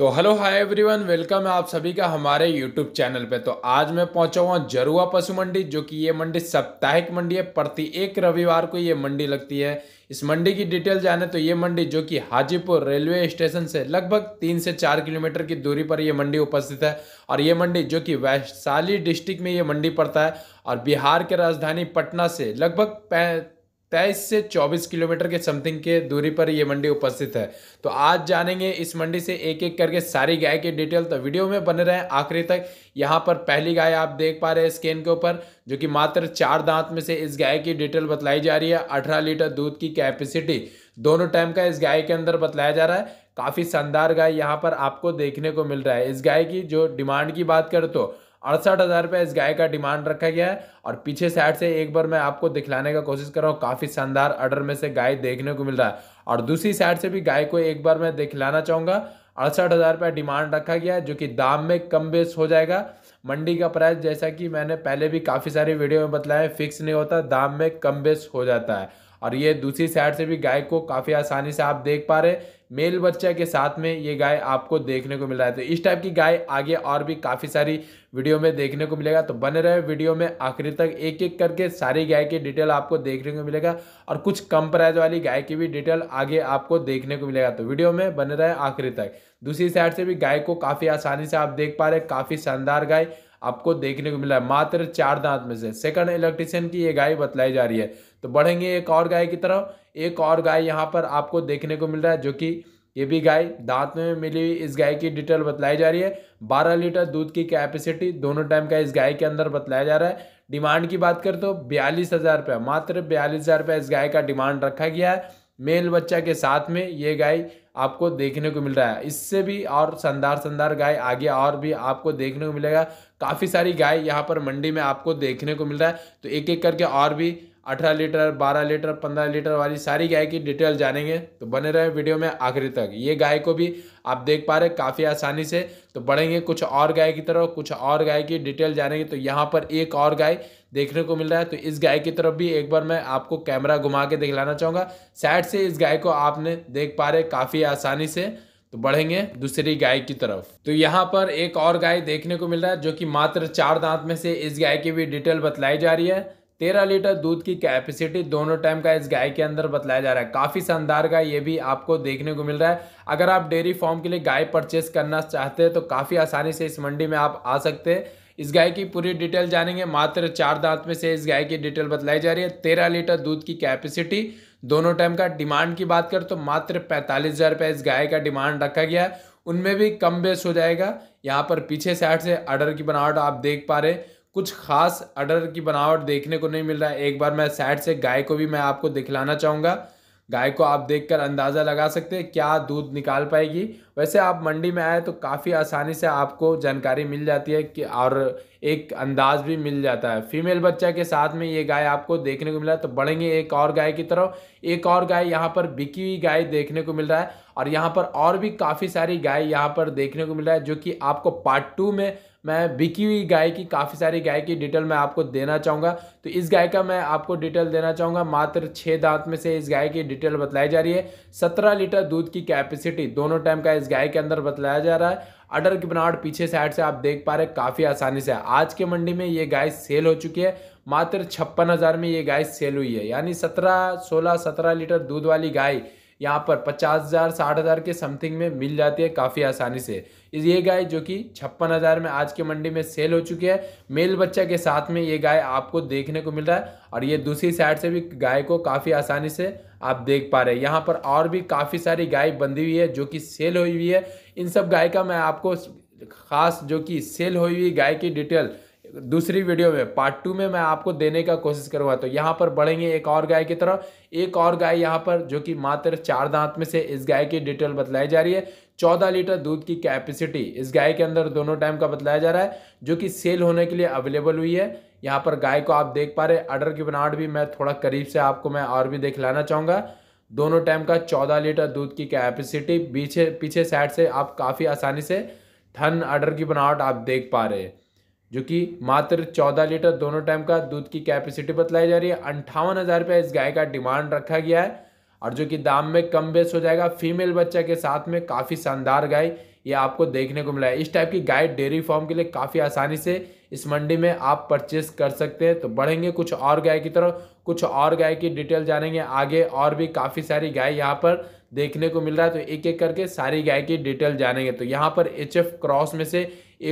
तो hello hi everyone welcome है आप सभी का हमारे यूट्यूब चैनल पे तो आज मैं पहुंचा हुआ जरुआ पशु मंडी जो कि ये मंडी साप्ताहिक मंडी है प्रति एक रविवार को ये मंडी लगती है इस मंडी की डिटेल जाने तो ये मंडी जो कि हाजीपुर रेलवे स्टेशन से लगभग तीन से चार किलोमीटर की दूरी पर यह मंडी उपस्थित है और ये मंडी जो कि वैशाली डिस्ट्रिक्ट में ये मंडी पड़ता है और बिहार के राजधानी पटना से लगभग तेईस से चौबीस किलोमीटर के समथिंग के दूरी पर ये मंडी उपस्थित है तो आज जानेंगे इस मंडी से एक एक करके सारी गाय की डिटेल तो वीडियो में बने रहे आखिरी तक यहाँ पर पहली गाय आप देख पा रहे हैं स्कैन के ऊपर जो कि मात्र चार दांत में से इस गाय की डिटेल बतलाई जा रही है अठारह लीटर दूध की कैपेसिटी दोनों टाइम का इस गाय के अंदर बतलाया जा रहा है काफ़ी शानदार गाय यहाँ पर आपको देखने को मिल रहा है इस गाय की जो डिमांड की बात करें तो अड़सठ हज़ार रुपये इस गाय का डिमांड रखा गया है और पीछे साइड से एक बार मैं आपको दिखलाने का कोशिश कर रहा हूँ काफ़ी शानदार ऑर्डर में से गाय देखने को मिल रहा है और दूसरी साइड से भी गाय को एक बार मैं दिखलाना चाहूँगा अड़सठ हज़ार रुपये डिमांड रखा गया है जो कि दाम में कम बेस हो जाएगा मंडी का प्राइस जैसा कि मैंने पहले भी काफ़ी सारी वीडियो में बतलाया फिक्स नहीं होता दाम में कम बेस हो जाता है और ये दूसरी साइड से भी गाय को काफ़ी आसानी से आप देख पा रहे मेल बच्चा के साथ में ये गाय आपको देखने को मिल रहा है तो इस टाइप की गाय आगे और भी काफ़ी सारी वीडियो में देखने को मिलेगा तो बने रहे वीडियो में आखिरी तक एक एक करके सारी गाय की डिटेल आपको देखने को मिलेगा और कुछ कम प्राइज वाली गाय की भी डिटेल आगे आपको देखने को मिलेगा तो वीडियो में बने रहे आखिरी तक दूसरी साइड से भी गाय को काफ़ी आसानी से आप देख पा रहे काफ़ी शानदार गाय आपको देखने को मिला है मात्र चार दांत में से सेकंड इलेक्ट्रिशियन की ये गाय बतलाई जा रही है तो बढ़ेंगे एक और गाय की तरफ एक और गाय यहाँ पर आपको देखने को मिल रहा है जो कि ये भी गाय दांत में मिली हुई इस गाय की डिटेल बतलाई जा रही है बारह लीटर दूध की कैपेसिटी दोनों टाइम का इस गाय के अंदर बतलाया जा रहा है डिमांड की बात करें तो बयालीस हज़ार रुपये मात्र बयालीस हज़ार रुपये इस गाय का डिमांड रखा गया है मेल बच्चा के साथ में ये गाय आपको देखने को मिल रहा है इससे भी और शानदार शानदार गाय आगे और भी आपको देखने को मिलेगा काफ़ी सारी गाय यहाँ पर मंडी में आपको देखने को मिल रहा है तो एक एक करके और भी अठारह लीटर बारह लीटर पंद्रह लीटर वाली सारी गाय की डिटेल जानेंगे तो बने रहे वीडियो में आखिरी तक ये गाय को भी आप देख पा रहे काफ़ी आसानी से तो बढ़ेंगे कुछ और गाय की तरफ कुछ और गाय की डिटेल जानेंगे तो यहाँ पर एक और गाय देखने को मिल रहा है तो इस गाय की तरफ भी एक बार मैं आपको कैमरा घुमा के दिखलाना चाहूँगा साइड से इस गाय को आपने देख पा रहे काफ़ी आसानी से तो बढ़ेंगे दूसरी गाय की तरफ तो यहाँ पर एक और गाय देखने को मिल रहा है जो कि मात्र चार दांत में से इस गाय की भी डिटेल बतलाई जा रही है तेरह लीटर दूध की कैपेसिटी दोनों टाइम का इस गाय के अंदर बतलाया जा रहा है काफ़ी शानदार गाय ये भी आपको देखने को मिल रहा है अगर आप डेयरी फॉर्म के लिए गाय परचेस करना चाहते हैं तो काफ़ी आसानी से इस मंडी में आप आ सकते हैं इस गाय की पूरी डिटेल जानेंगे मात्र चार दांत में से इस गाय की डिटेल बतलाई जा रही है तेरह लीटर दूध की कैपेसिटी दोनों टाइम का डिमांड की बात कर तो मात्र पैंतालीस हज़ार रुपये इस गाय का डिमांड रखा गया है उनमें भी कम बेस हो जाएगा यहाँ पर पीछे साइड से आर्डर की बनावट आप देख पा रहे कुछ खास अडर की बनावट देखने को नहीं मिल रहा है एक बार मैं साइड से गाय को भी मैं आपको दिखलाना चाहूँगा गाय को आप देखकर अंदाज़ा लगा सकते हैं क्या दूध निकाल पाएगी वैसे आप मंडी में आए तो काफ़ी आसानी से आपको जानकारी मिल जाती है कि और एक अंदाज भी मिल जाता है फीमेल बच्चा के साथ में ये गाय आपको देखने को मिला तो बढ़ेंगे एक और गाय की तरफ एक और गाय यहाँ पर बिकी हुई गाय देखने को मिल रहा है और यहाँ पर और भी काफ़ी सारी गाय यहाँ पर देखने को मिल रहा है जो कि आपको पार्ट टू में मैं बिकी हुई गाय की काफ़ी सारी गाय की डिटेल मैं आपको देना चाहूँगा तो इस गाय का मैं आपको डिटेल देना चाहूँगा मात्र छः दांत में से इस गाय की डिटेल बतलाई जा रही है सत्रह लीटर दूध की कैपेसिटी दोनों टाइम का इस गाय के अंदर बतलाया जा रहा है अडर की बनावट पीछे साइड से आप देख पा रहे काफ़ी आसानी से आज के मंडी में ये गाय सेल हो चुकी है मात्र छप्पन हज़ार में ये गाय सेल हुई है यानी सत्रह सोलह सत्रह लीटर दूध वाली गाय यहाँ पर पचास हज़ार साठ हज़ार के समथिंग में मिल जाती है काफ़ी आसानी से ये गाय जो कि छप्पन हज़ार में आज के मंडी में सेल हो चुकी है मेल बच्चा के साथ में ये गाय आपको देखने को मिल रहा है और ये दूसरी साइड से भी गाय को काफ़ी आसानी से आप देख पा रहे हैं यहाँ पर और भी काफ़ी सारी गाय बंधी हुई है जो कि सेल हुई हुई है इन सब गाय का मैं आपको खास जो कि सेल हुई हुई गाय की डिटेल दूसरी वीडियो में पार्ट टू में मैं आपको देने का कोशिश करूँगा तो यहाँ पर बढ़ेंगे एक और गाय की तरफ एक और गाय यहाँ पर जो कि मात्र चार दांत में से इस गाय की डिटेल बतलाई जा रही है चौदह लीटर दूध की कैपेसिटी इस गाय के अंदर दोनों टाइम का बतलाया जा रहा है जो कि सेल होने के लिए अवेलेबल हुई है यहाँ पर गाय को आप देख पा रहे अडर की बनावट भी मैं थोड़ा करीब से आपको मैं और भी देख लाना चाहूँगा दोनों टाइम का चौदह लीटर दूध की कैपेसिटी पीछे पीछे साइड से आप काफ़ी आसानी से थन अडर की बनावट आप देख पा रहे हैं जो कि मात्र चौदह लीटर दोनों टाइम का दूध की कैपेसिटी बतलाई जा रही है अंठावन हज़ार रुपया इस गाय का डिमांड रखा गया है और जो कि दाम में कम बेस हो जाएगा फीमेल बच्चा के साथ में काफ़ी शानदार गाय ये आपको देखने को मिला है इस टाइप की गाय डेयरी फार्म के लिए काफ़ी आसानी से इस मंडी में आप परचेस कर सकते हैं तो बढ़ेंगे कुछ और गाय की तरफ कुछ और गाय की डिटेल जानेंगे आगे और भी काफ़ी सारी गाय यहाँ पर देखने को मिल रहा है तो एक एक करके सारी गाय की डिटेल जानेंगे तो यहाँ पर एच एफ क्रॉस में से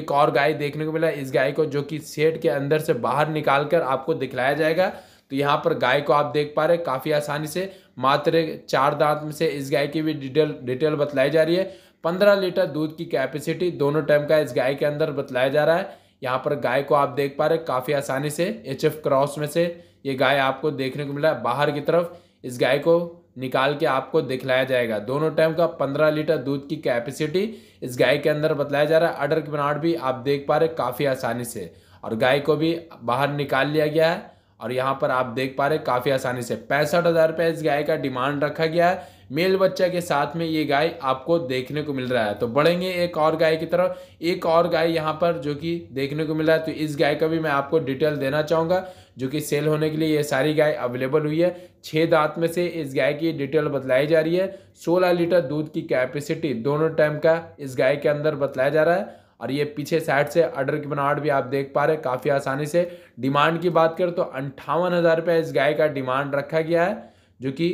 एक और गाय देखने को मिला इस गाय को जो कि सेट के अंदर से बाहर निकाल कर आपको दिखलाया जाएगा तो यहाँ पर गाय को आप देख पा रहे काफ़ी आसानी से मात्र चार दांत में से इस गाय की भी डिटेल डिटेल बतलाई जा रही है पंद्रह लीटर दूध की कैपेसिटी दोनों टाइम का इस गाय के अंदर बतलाया जा रहा है यहाँ पर गाय को आप देख पा रहे काफ़ी आसानी से एच क्रॉस में से ये गाय आपको देखने को मिला बाहर की तरफ इस गाय को निकाल के आपको दिखलाया जाएगा दोनों टाइम का पंद्रह लीटर दूध की कैपेसिटी इस गाय के अंदर बतलाया जा रहा है अडर की बनावट भी आप देख पा रहे काफ़ी आसानी से और गाय को भी बाहर निकाल लिया गया है और यहाँ पर आप देख पा रहे काफ़ी आसानी से पैंसठ हज़ार रुपये इस गाय का डिमांड रखा गया है मेल बच्चा के साथ में ये गाय आपको देखने को मिल रहा है तो बढ़ेंगे एक और गाय की तरफ एक और गाय यहाँ पर जो कि देखने को मिल रहा है तो इस गाय का भी मैं आपको डिटेल देना चाहूँगा जो कि सेल होने के लिए ये सारी गाय अवेलेबल हुई है छः दांत में से इस गाय की डिटेल बतलाई जा रही है सोलह लीटर दूध की कैपेसिटी दोनों टाइम का इस गाय के अंदर बतलाया जा रहा है और ये पीछे साइड से अडर की बनावट भी आप देख पा रहे हैं काफ़ी आसानी से डिमांड की बात करें तो अंठावन हज़ार रुपये इस गाय का डिमांड रखा गया है जो कि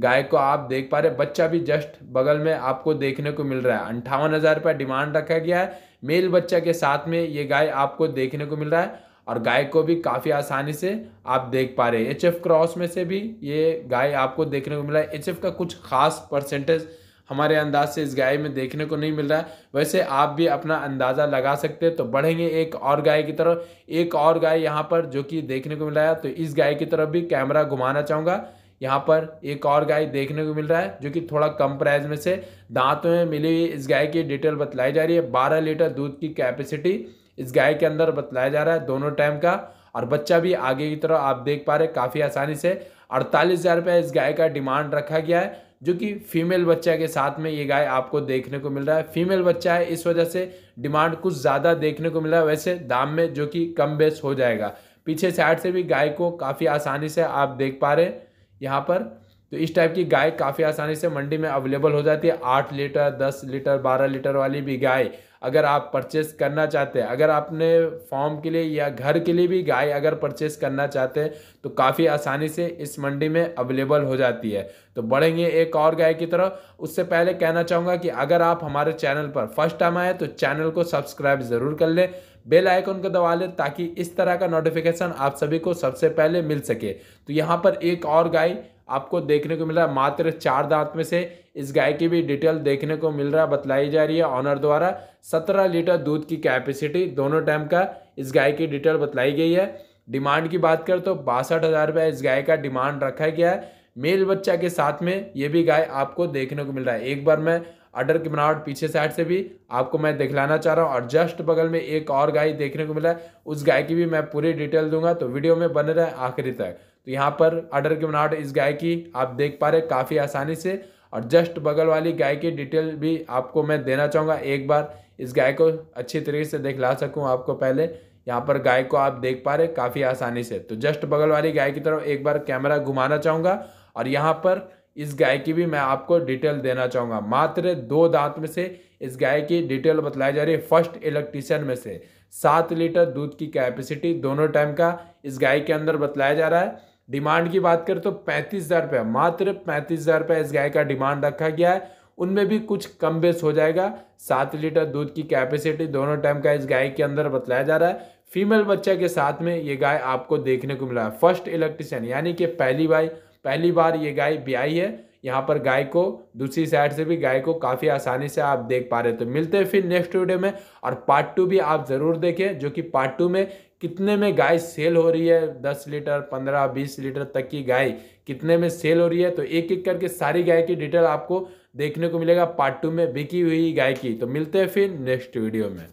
गाय को आप देख पा रहे बच्चा भी जस्ट बगल में आपको देखने को मिल रहा है अंठावन हज़ार रुपया डिमांड रखा गया है मेल बच्चा के साथ में ये गाय आपको देखने को मिल रहा है और गाय को भी काफ़ी आसानी से आप देख पा रहे एच एफ क्रॉस में से भी ये गाय आपको देखने को मिला है एच का कुछ खास परसेंटेज हमारे अंदाज से इस गाय में देखने को नहीं मिल रहा है वैसे आप भी अपना अंदाज़ा लगा सकते हैं तो बढ़ेंगे एक और गाय की तरफ एक और गाय यहाँ पर जो कि देखने को मिला है तो इस गाय की तरफ भी कैमरा घुमाना चाहूँगा यहाँ पर एक और गाय देखने को मिल रहा है जो कि थोड़ा कम प्राइस में से दांत में मिली हुई इस गाय की डिटेल बतलाई जा रही है बारह लीटर दूध की कैपेसिटी इस गाय के अंदर बतलाया जा रहा है दोनों टाइम का और बच्चा भी आगे की तरफ आप देख पा रहे काफ़ी आसानी से अड़तालीस हज़ार इस गाय का डिमांड रखा गया है जो कि फीमेल बच्चा के साथ में ये गाय आपको देखने को मिल रहा है फीमेल बच्चा है इस वजह से डिमांड कुछ ज़्यादा देखने को मिल रहा है वैसे दाम में जो कि कम बेस हो जाएगा पीछे साइड से भी गाय को काफ़ी आसानी से आप देख पा रहे हैं यहाँ पर तो इस टाइप की गाय काफ़ी आसानी से मंडी में अवेलेबल हो जाती है आठ लीटर दस लीटर बारह लीटर वाली भी गाय अगर आप परचेस करना चाहते हैं अगर आपने फॉर्म के लिए या घर के लिए भी गाय अगर परचेस करना चाहते हैं तो काफ़ी आसानी से इस मंडी में अवेलेबल हो जाती है तो बढ़ेंगे एक और गाय की तरफ उससे पहले कहना चाहूँगा कि अगर आप हमारे चैनल पर फर्स्ट टाइम आए तो चैनल को सब्सक्राइब ज़रूर कर लें बेल आइकन को दबा लें ताकि इस तरह का नोटिफिकेशन आप सभी को सबसे पहले मिल सके तो यहाँ पर एक और गाय आपको देखने को मिल रहा है मात्र चार दांत में से इस गाय की भी डिटेल देखने को मिल रहा है बतलाई जा रही है ऑनर द्वारा सत्रह लीटर दूध की कैपेसिटी दोनों टाइम का इस गाय की डिटेल बतलाई गई है डिमांड की बात करें तो बासठ हज़ार रुपये इस गाय का डिमांड रखा गया है मेल बच्चा के साथ में ये भी गाय आपको देखने को मिल रहा है एक बार मैं अडर की बनावट पीछे साइड से भी आपको मैं दिखलाना चाह रहा हूँ और जस्ट बगल में एक और गाय देखने को मिला है उस गाय की भी मैं पूरी डिटेल दूंगा तो वीडियो में बने रहे आखिरी तक तो यहाँ पर अडर की बनावट इस गाय की आप देख पा रहे काफ़ी आसानी से और जस्ट बगल वाली गाय की डिटेल भी आपको मैं देना चाहूँगा एक बार इस गाय को अच्छी तरीके से दिखला सकूँ आपको पहले यहाँ पर गाय को आप देख पा रहे काफ़ी आसानी से तो जस्ट बगल वाली गाय की तरफ एक बार कैमरा घुमाना चाहूँगा और यहाँ पर इस गाय की भी मैं आपको डिटेल देना चाहूँगा मात्र दो दांत में से इस गाय की डिटेल बतलाई जा रही है फर्स्ट इलेक्ट्रिशियन में से सात लीटर दूध की कैपेसिटी दोनों टाइम का इस गाय के अंदर बतलाया जा रहा है डिमांड की बात करें तो पैंतीस हज़ार रुपया मात्र पैंतीस हज़ार रुपया इस गाय का डिमांड रखा गया है उनमें भी कुछ कम बेस हो जाएगा सात लीटर दूध की कैपेसिटी दोनों टाइम का इस गाय के अंदर बतलाया जा रहा है फीमेल बच्चा के साथ में ये गाय आपको देखने को मिला है फर्स्ट इलेक्ट्रिशियन यानी कि पहली बार पहली बार ये गाय ब्याई है यहाँ पर गाय को दूसरी साइड से भी गाय को काफ़ी आसानी से आप देख पा रहे तो मिलते हैं फिर नेक्स्ट वीडियो में और पार्ट टू भी आप ज़रूर देखें जो कि पार्ट टू में कितने में गाय सेल हो रही है दस लीटर पंद्रह बीस लीटर तक की गाय कितने में सेल हो रही है तो एक एक करके सारी गाय की डिटेल आपको देखने को मिलेगा पार्ट टू में बिकी हुई गाय की तो मिलते हैं फिर नेक्स्ट वीडियो में